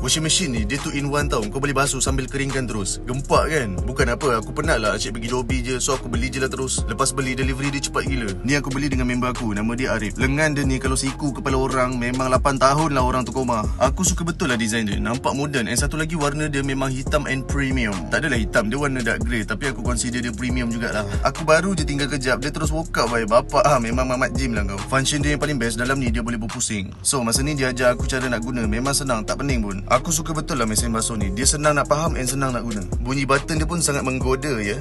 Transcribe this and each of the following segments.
Washing machine ni dia tu in one tau. Kau boleh basuh sambil keringkan terus. Gempak kan? Bukan apa, aku penat lah asyik pergi lobby je. So aku beli je lah terus. Lepas beli delivery dia cepat gila. Ni aku beli dengan member aku, nama dia Arif. Lengan dia ni kalau siku kepala orang memang 8 tahun lah orang tu koma. Aku suka betul lah design dia. Nampak moden. and satu lagi warna dia memang hitam and premium. Tak adalah hitam, dia warna dark grey tapi aku consider dia premium jugaklah. Aku baru je tinggal kejap, dia terus woke up bhai. Bapak ah memang mamat gym lah kau. Function dia yang paling best dalam ni dia boleh berpusing. So masa ni dia ajar aku cara nak guna. Memang senang, tak pening pun. Aku suka betul lah mesin basuh ni Dia senang nak faham and senang nak guna Bunyi button dia pun sangat menggoda ya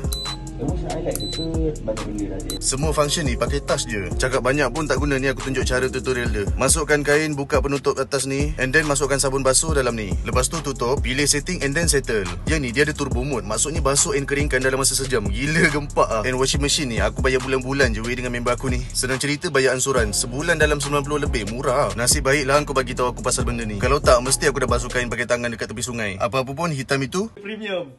semua function ni pakai touch je Cakap banyak pun tak guna ni aku tunjuk cara tutorial dia Masukkan kain, buka penutup atas ni And then masukkan sabun basuh dalam ni Lepas tu tutup, pilih setting and then settle Yang ni dia ada turbo mode Maksudnya basuh and keringkan dalam masa sejam Gila gempak ah. And washing machine ni aku bayar bulan-bulan je weh dengan member aku ni Senang cerita bayar ansuran Sebulan dalam 90 lebih, murah ah. Nasib baik lah kau bagi tahu aku pasal benda ni Kalau tak, mesti aku dah basuh kain pakai tangan dekat tepi sungai Apa-apa pun hitam itu Premium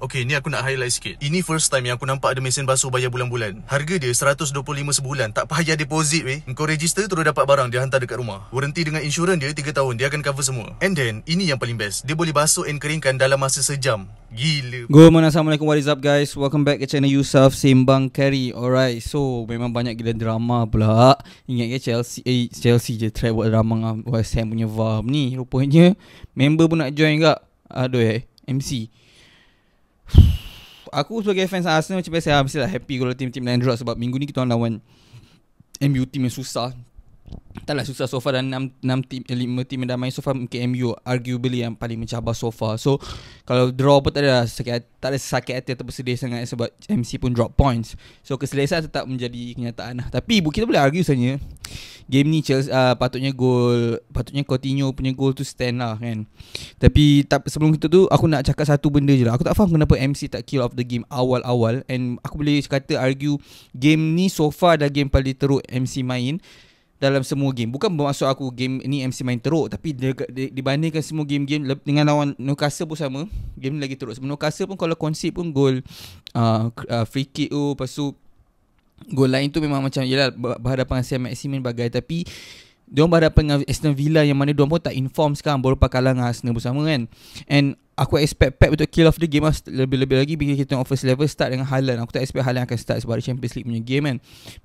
Okay, ni aku nak highlight sikit. Ini first time yang aku nampak ada mesin basuh bayar bulan-bulan. Harga dia RM125 sebulan. Tak payah deposit weh. Kau register terus dapat barang dia hantar dekat rumah. Warranty dengan insurans dia 3 tahun. Dia akan cover semua. And then, ini yang paling best. Dia boleh basuh and keringkan dalam masa sejam. Gila. Good Assalamualaikum. What is up guys? Welcome back ke channel Yusuf Simbang Carry. Alright, so memang banyak gila drama pula. Ingat ke Chelsea? Eh, Chelsea je try buat drama dengan West Ham punya VAR ni. Rupanya, member pun nak join kak. Aduh eh, MC aku sebagai fans Arsenal macam biasa lah, mesti lah happy kalau tim-tim lain drop sebab minggu ni kita orang lawan MU team yang susah Taklah susah so far dan 6, 6 team, 5 team yang dah main so far Mungkin MU arguably yang paling mencabar so far So kalau draw pun tak ada lah, sakit, tak ada sakit hati ataupun sedih sangat Sebab MC pun drop points So keselesaan tetap menjadi kenyataan lah Tapi kita boleh argue sebenarnya Game ni Chelsea, uh, patutnya goal Patutnya Coutinho punya goal tu stand lah kan Tapi tak, sebelum kita tu aku nak cakap satu benda je lah Aku tak faham kenapa MC tak kill off the game awal-awal And aku boleh kata argue Game ni so far dah game paling teruk MC main dalam semua game bukan bermaksud aku game ni MC main teruk tapi dibandingkan semua game-game dengan lawan Newcastle pun sama game ni lagi teruk sebab Newcastle pun kalau konsep pun gol uh, uh, free kick tu lepas tu gol lain tu memang macam yalah berhadapan dengan Sam main bagai tapi dia berhadapan dengan Aston Villa yang mana dia pun tak inform sekarang baru pakai kalah dengan Arsenal bersama kan and aku expect Pep untuk kill off the game lebih-lebih lagi bila kita tengok first level start dengan Haaland aku tak expect Haaland akan start sebab ada Champions League punya game kan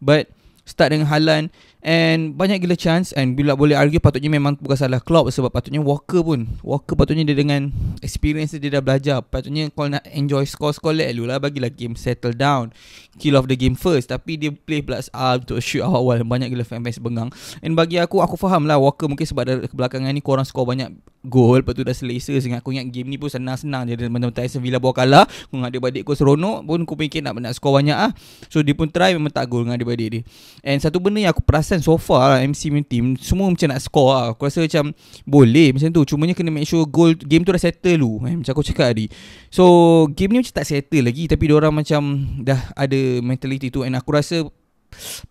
but start dengan Haaland and banyak gila chance and bila boleh argue patutnya memang bukan salah Klopp sebab patutnya Walker pun Walker patutnya dia dengan experience dia dah belajar patutnya kalau nak enjoy score score let lu lah bagilah game settle down kill off the game first tapi dia play plus R untuk shoot awal, -awal. banyak gila fan base bengang and bagi aku aku faham lah Walker mungkin sebab dari kebelakangan ni korang score banyak goal lepas tu dah selesa sangat aku ingat game ni pun senang-senang jadi benda teman-teman Tyson Villa bawa kalah aku dengan adik-adik aku seronok pun aku fikir nak, nak score banyak ah so dia pun try memang tak goal dengan adik-adik dia And satu benda yang aku perasan so far lah MC punya team Semua macam nak score lah Aku rasa macam boleh macam tu Cumanya kena make sure goal game tu dah settle dulu eh, Macam aku cakap tadi So game ni macam tak settle lagi Tapi orang macam dah ada mentality tu And aku rasa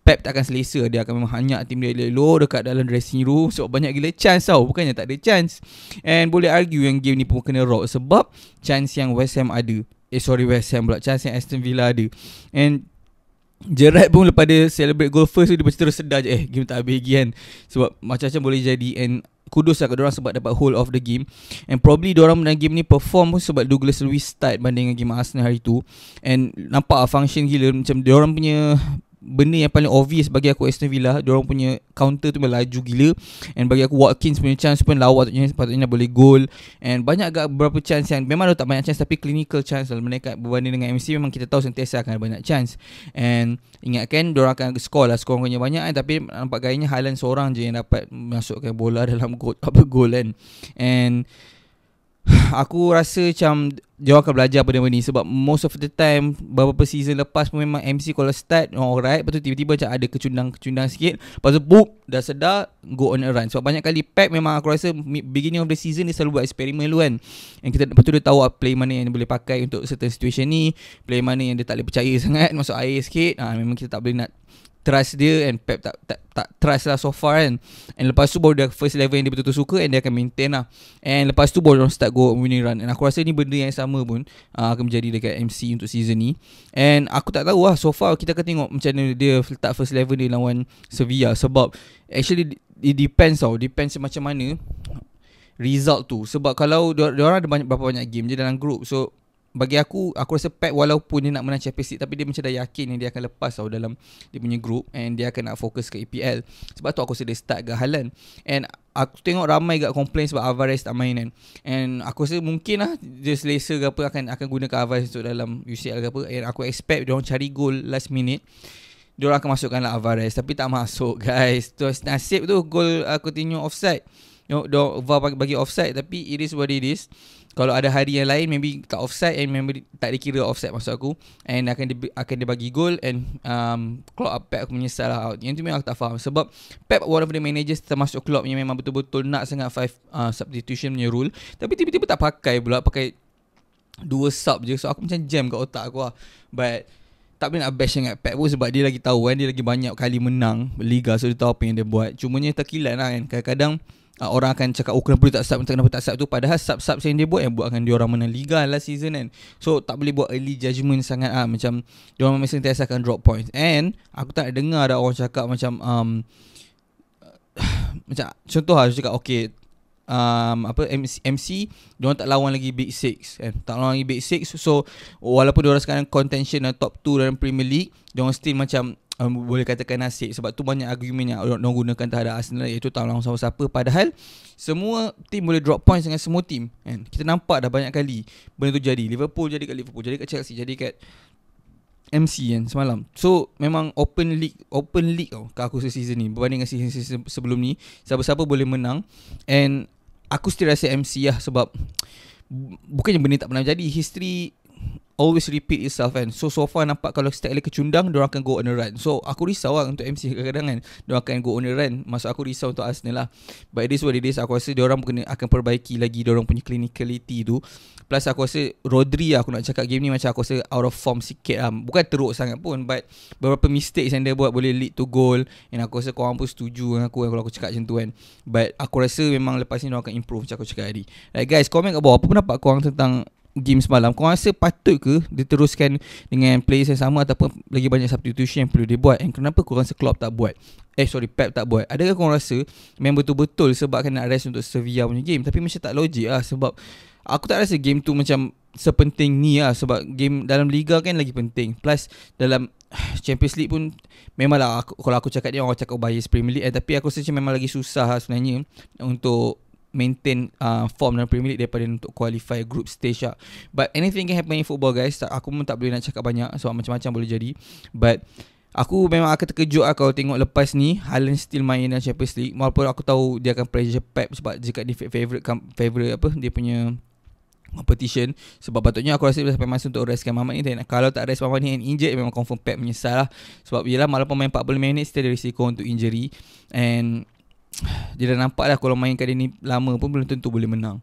Pep tak akan selesa Dia akan memang hanyak team dia lelo Dekat dalam dressing room Sebab banyak gila chance tau Bukannya tak ada chance And boleh argue yang game ni pun kena rock Sebab chance yang West Ham ada Eh sorry West Ham pula Chance yang Aston Villa ada And Gerard pun lepas dia celebrate goal first dia macam terus sedar je eh game tak habis lagi kan sebab macam-macam boleh jadi and kudus lah kat orang sebab dapat hold of the game and probably orang menang game ni perform pun sebab Douglas Lewis start banding dengan game Arsenal hari tu and nampak lah function gila macam orang punya benda yang paling obvious bagi aku Aston Villa dia orang punya counter tu melaju gila and bagi aku Watkins punya chance pun lawa tu sepatutnya boleh gol, and banyak agak beberapa chance yang memang tak banyak chance tapi clinical chance dalam mereka berbanding dengan MC memang kita tahu sentiasa akan ada banyak chance and ingatkan dia orang akan score lah score skornya banyak kan tapi nampak gayanya Highland seorang je yang dapat masukkan bola dalam gol apa gol kan and aku rasa macam dia akan belajar benda ni sebab most of the time beberapa season lepas pun memang MC kalau start oh, alright lepas tu tiba-tiba macam ada kecundang-kecundang sikit lepas tu boop dah sedar go on a run sebab banyak kali pack memang aku rasa beginning of the season dia selalu buat eksperimen dulu kan and kita lepas tu dia tahu ah, play mana yang dia boleh pakai untuk certain situation ni play mana yang dia tak boleh percaya sangat masuk air sikit ha, memang kita tak boleh nak trust dia and Pep tak, tak tak trust lah so far kan and lepas tu baru dia first level yang dia betul-betul suka and dia akan maintain lah and lepas tu baru dia start go winning run and aku rasa ni benda yang sama pun uh, akan menjadi dekat MC untuk season ni and aku tak tahu lah so far kita akan tengok macam mana dia letak first level dia lawan Sevilla sebab actually it depends tau depends macam mana result tu sebab kalau dia orang ada banyak berapa banyak game je dalam group so bagi aku aku rasa Pep walaupun dia nak menang Champions League tapi dia macam dah yakin dia akan lepas tau dalam dia punya group and dia akan nak fokus ke EPL sebab tu aku rasa dia start ke Haaland and aku tengok ramai gak complain sebab Alvarez tak main kan and aku rasa mungkinlah lah dia selesa ke apa akan akan gunakan Alvarez untuk dalam UCL ke apa and aku expect dia orang cari gol last minute dia orang akan masukkan lah Alvarez tapi tak masuk guys tu nasib tu gol aku uh, offside you know, dia bagi, bagi offside tapi it is what it is kalau ada hari yang lain maybe tak offside and member tak dikira offside maksud aku and akan di, akan dia bagi gol and um Klopp up Pep aku menyesal lah out. Yang tu memang aku tak faham sebab Pep one of the managers termasuk Klopp yang memang betul-betul nak sangat five uh, substitution punya rule tapi tiba-tiba tak pakai pula pakai dua sub je so aku macam jam kat otak aku lah but tak boleh nak bash sangat Pep pun sebab dia lagi tahu kan dia lagi banyak kali menang liga so dia tahu apa yang dia buat. Cumanya terkilat lah kan. Kadang-kadang uh, orang akan cakap oh kenapa dia tak sub kenapa tak sub tu padahal sub-sub yang dia buat yang buatkan dia orang menang liga last season kan. So tak boleh buat early judgement sangat ah macam dia orang mesti sentiasa akan drop points. And aku tak dengar ada orang cakap macam um macam contoh lah cakap okay um, apa MC, MC dia tak lawan lagi Big Six kan. Tak lawan lagi Big Six. So walaupun dia orang sekarang contention dan top 2 dalam Premier League, dia orang still macam um, boleh katakan nasib sebab tu banyak argument yang orang gunakan terhadap Arsenal iaitu tak lawan siapa-siapa padahal semua team boleh drop points dengan semua team kan. Kita nampak dah banyak kali benda tu jadi. Liverpool jadi kat Liverpool, jadi kat Chelsea, jadi kat MC kan semalam So memang open league Open league tau oh, aku season ni Berbanding dengan season, season sebelum ni Siapa-siapa boleh menang And aku still rasa MC lah sebab Bukannya benda tak pernah jadi History always repeat itself kan so so far nampak kalau setiap kali kecundang dia akan go on a run so aku risau lah untuk MC kadang-kadang kan dia akan go on a run maksud aku risau untuk Arsenal lah but it is what it is aku rasa dia orang kena akan perbaiki lagi dia orang punya clinicality tu plus aku rasa Rodri lah aku nak cakap game ni macam aku rasa out of form sikit lah bukan teruk sangat pun but beberapa mistakes yang dia buat boleh lead to goal and aku rasa korang pun setuju dengan aku kan kalau aku cakap macam tu kan but aku rasa memang lepas ni dia akan improve macam aku cakap tadi right guys comment kat bawah apa pendapat korang tentang game semalam Kau rasa patut ke diteruskan dengan players yang sama Ataupun lagi banyak substitution yang perlu dia buat And kenapa kau rasa Klopp tak buat Eh sorry Pep tak buat Adakah kau rasa memang betul-betul sebab kena rest untuk Sevilla punya game Tapi macam tak logik lah sebab Aku tak rasa game tu macam sepenting ni lah Sebab game dalam Liga kan lagi penting Plus dalam Champions League pun Memang lah aku, kalau aku cakap dia orang cakap bias Premier League eh, Tapi aku rasa macam memang lagi susah lah sebenarnya Untuk maintain uh, form dalam Premier League daripada untuk qualify group stage lah. But anything can happen in football guys. Tak, aku pun tak boleh nak cakap banyak sebab macam-macam boleh jadi. But aku memang akan terkejut lah kalau tengok lepas ni Haaland still main dalam Champions League. Walaupun aku tahu dia akan pressure Pep sebab dia kat defeat favourite favourite apa dia punya competition sebab patutnya aku rasa dia sampai masa untuk rest Mamat ni dan kalau tak rest Mamat ni and injured memang confirm Pep menyesal lah sebab yelah malam pemain 40 minit still ada risiko untuk injury and dia dah nampak dah kalau mainkan dia ni lama pun belum tentu boleh menang.